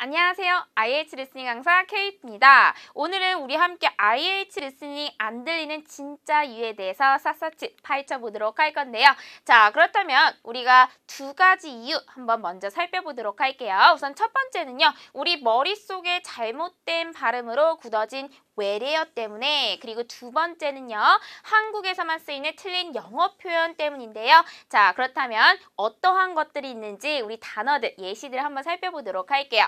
안녕하세요. IH 리스닝 강사 케이트입니다. 오늘은 우리 함께 IH 리스닝 안 들리는 진짜 이유에 대해서 샅샅이 파헤쳐 보도록 할 건데요. 자, 그렇다면 우리가 두 가지 이유 한번 먼저 살펴보도록 할게요. 우선 첫 번째는요. 우리 머릿속에 잘못된 발음으로 굳어진 외래어 때문에 그리고 두 번째는요. 한국에서만 쓰이는 틀린 영어 표현 때문인데요. 자, 그렇다면 어떠한 것들이 있는지 우리 단어들, 예시들 한번 살펴보도록 할게요.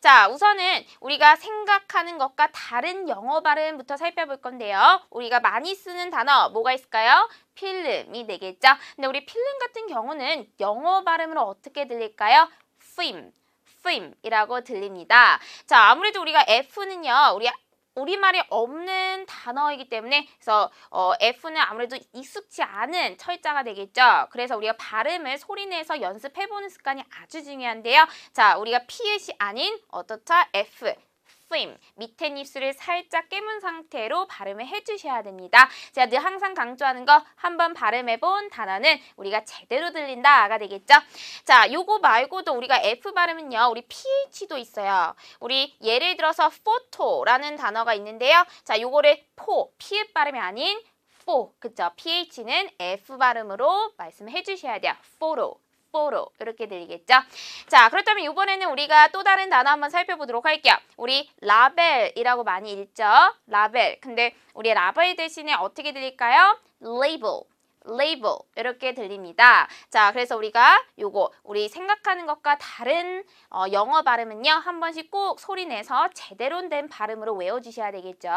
자, 우선은 우리가 생각하는 것과 다른 영어 발음부터 살펴볼 건데요. 우리가 많이 쓰는 단어 뭐가 있을까요? 필름이 되겠죠. 근데 우리 필름 같은 경우는 영어 발음으로 어떻게 들릴까요? film, film이라고 들립니다. 자, 아무래도 우리가 F는요. 우리 우리말에 없는 단어이기 때문에 그래서 어, F는 아무래도 익숙치 않은 철자가 되겠죠. 그래서 우리가 발음을 소리내서 연습해보는 습관이 아주 중요한데요. 자, 우리가 피읒이 아닌 어떻다 F 프임 밑에 입술을 살짝 깨문 상태로 발음을 해주셔야 됩니다. 제가 늘 항상 강조하는 거 한번 발음해본 단어는 우리가 제대로 들린다가 되겠죠. 자, 요거 말고도 우리가 F 발음은요. 우리 PH도 있어요. 우리 예를 들어서 photo라는 단어가 있는데요. 자, 요거를 포, 피읍 발음이 아닌 포, 그쵸? PH는 F 발음으로 말씀해 주셔야 돼요. 포로. 보로 이렇게 들리겠죠? 자 그렇다면 이번에는 우리가 또 다른 단어 한번 살펴보도록 할게요. 우리 라벨이라고 많이 읽죠? 라벨. 근데 우리 라벨 대신에 어떻게 들릴까요? 레이블. label 이렇게 들립니다. 자, 그래서 우리가 요거 우리 생각하는 것과 다른 어, 영어 발음은요. 한 번씩 꼭 소리 내서 제대로 된 발음으로 외워주셔야 되겠죠.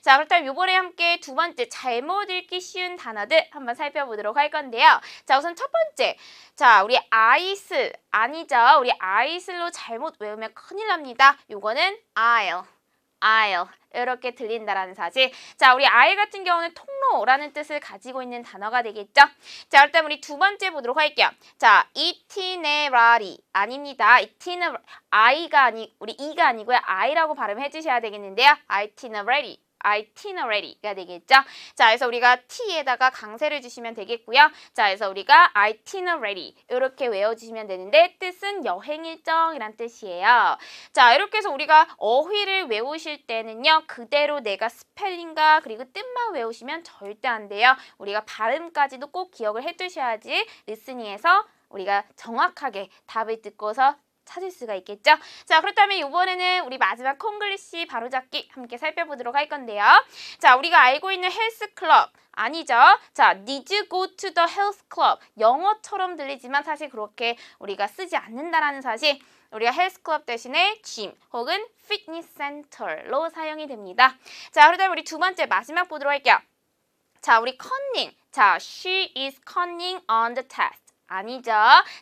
자, 그렇다면 요번에 함께 두 번째 잘못 읽기 쉬운 단어들 한번 살펴보도록 할 건데요. 자, 우선 첫 번째. 자, 우리 아이스 아니죠. 우리 아이슬로 잘못 외우면 큰일 납니다. 요거는 I'll aisle 이렇게 들린다라는 사실. 자, 우리 aisle 같은 경우는 통로라는 뜻을 가지고 있는 단어가 되겠죠? 자, 일단 우리 두 번째 보도록 할게요. 자, itinerary 아닙니다. itiner i가 아니 우리 이가 아니고요. i라고 발음해 주셔야 되겠는데요. itinerary itinerary가 되겠죠. 자, 그래서 우리가 t에다가 강세를 주시면 되겠고요. 자, 그래서 우리가 itinerary 이렇게 외워주시면 되는데 뜻은 여행 일정이란 뜻이에요. 자, 이렇게 해서 우리가 어휘를 외우실 때는요. 그대로 내가 스펠링과 그리고 뜻만 외우시면 절대 안 돼요. 우리가 발음까지도 꼭 기억을 해두셔야지 리스닝에서 우리가 정확하게 답을 듣고서 찾을 수가 있겠죠. 자 그렇다면 이번에는 우리 마지막 콩글리시 바로잡기 함께 살펴보도록 할 건데요. 자 우리가 알고 있는 헬스클럽 아니죠. 자, need you go to the health club. 영어처럼 들리지만 사실 그렇게 우리가 쓰지 않는다라는 사실. 우리가 헬스클럽 대신에 짐 혹은 피트니스 센터로 사용이 됩니다. 자, 그러다음 우리 두 번째 마지막 보도록 할게요. 자, 우리 cunning. 자, she is cunning on the test. 아니죠.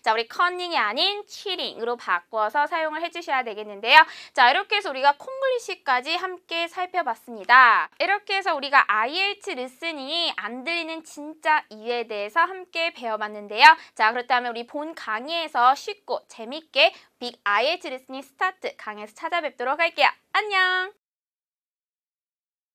자, 우리 커닝이 아닌 치링으로 바꿔서 사용을 해주셔야 되겠는데요. 자, 이렇게 해서 우리가 콩글리시까지 함께 살펴봤습니다. 이렇게 해서 우리가 IH 리스닝이 안 들리는 진짜 이유에 대해서 함께 배워봤는데요. 자, 그렇다면 우리 본 강의에서 쉽고 재밌게 빅 IH 리슨이 스타트 강의에서 찾아뵙도록 할게요. 안녕!